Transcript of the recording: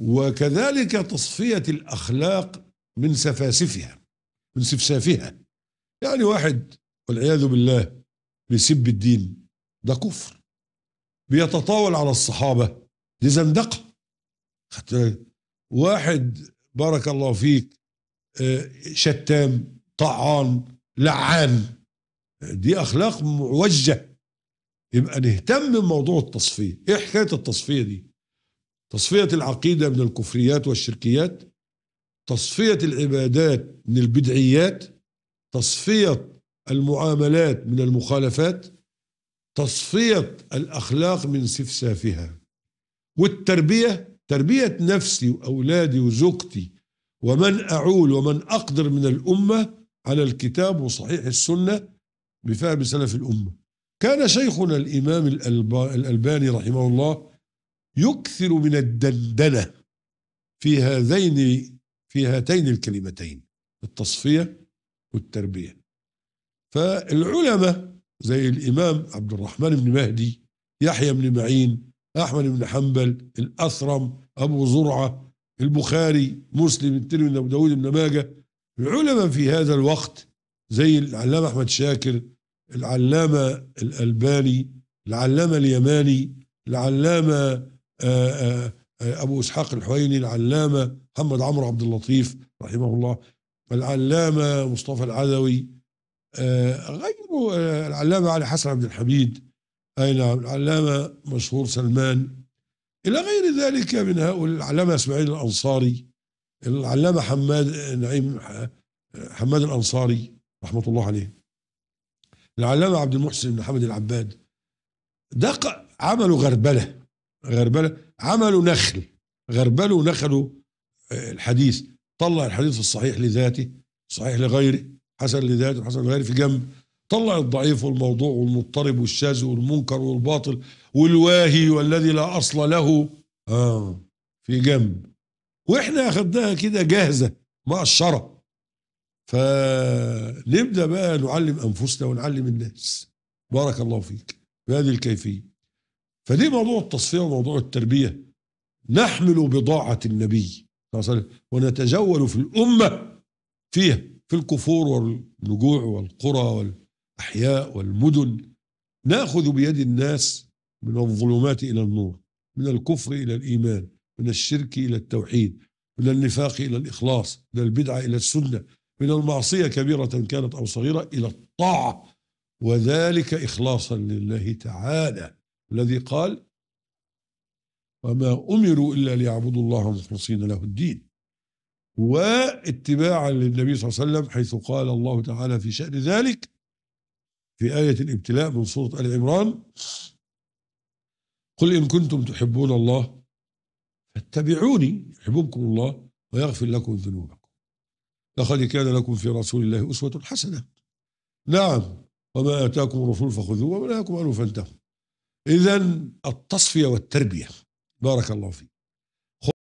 وكذلك تصفية الأخلاق من سفاسفها من سفسافها يعني واحد والعياذ بالله بيسب الدين ده كفر بيتطاول على الصحابة دي زندقة واحد بارك الله فيك آه، شتام طعان لعان دي أخلاق موجه يبقى نهتم بموضوع التصفية إيه حكاية التصفية دي تصفية العقيدة من الكفريات والشركيات تصفية العبادات من البدعيات تصفية المعاملات من المخالفات تصفية الأخلاق من سفسافها والتربية تربية نفسي وأولادي وزوجتي ومن أعول ومن أقدر من الأمة على الكتاب وصحيح السنة بفهم سلف الأمة كان شيخنا الإمام الألباني رحمه الله يكثر من الدلدلة في هذين في هاتين الكلمتين التصفية والتربية فالعلماء زي الإمام عبد الرحمن بن مهدي يحيى بن معين أحمد بن حنبل الأثرم أبو زرعة البخاري مسلم الترمذي أبو داود بن ماجه العلماء في هذا الوقت زي العلامة أحمد شاكر العلامة الألباني العلامة اليماني العلامة آه، آه، آه، أبو إسحاق الحويني العلامة محمد عمرو عبد اللطيف رحمه الله العلامة مصطفى العدوي غيره العلامة علي حسن عبد الحميد أي نعم العلامة مشهور سلمان إلى غير ذلك من هؤلاء العلامة إسماعيل الأنصاري العلامة حماد نعيم حماد الأنصاري رحمة الله عليه العلامة عبد المحسن بن حمد العباد دق عملوا غربلة غربله عملوا نخل غربلوا ونخلوا آه، الحديث طلع الحديث الصحيح لذاته صحيح لغيره حسن لذاته حسن لغيره في جنب طلع الضعيف والموضوع والمضطرب والشاذ والمنكر والباطل والواهي والذي لا اصل له اه في جنب واحنا اخذناها كده جاهزه مع الشرع فنبدا بقى نعلم انفسنا ونعلم الناس بارك الله فيك بهذه الكيفيه فليه موضوع التصفية وموضوع التربية نحمل بضاعة النبي صلى الله عليه وسلم ونتجول في الأمة فيها في الكفور والنجوع والقرى والأحياء والمدن نأخذ بيد الناس من الظلمات إلى النور من الكفر إلى الإيمان من الشرك إلى التوحيد من النفاق إلى الإخلاص من البدعة إلى السنة من المعصية كبيرة كانت أو صغيرة إلى الطاعة وذلك إخلاصا لله تعالى الذي قال وما أمروا إلا ليعبدوا الله مخلصين له الدين واتباعا للنبي صلى الله عليه وسلم حيث قال الله تعالى في شأن ذلك في آية الابتلاء من سورة آل عمران قل إن كنتم تحبون الله فاتبعوني يحببكم الله ويغفر لكم ذنوبكم لقد كان لكم في رسول الله أسوة حسنة نعم وما آتاكم الرسول فخذوه وما نهاكم عنه فانتهوا إذا التصفية والتربية بارك الله فيك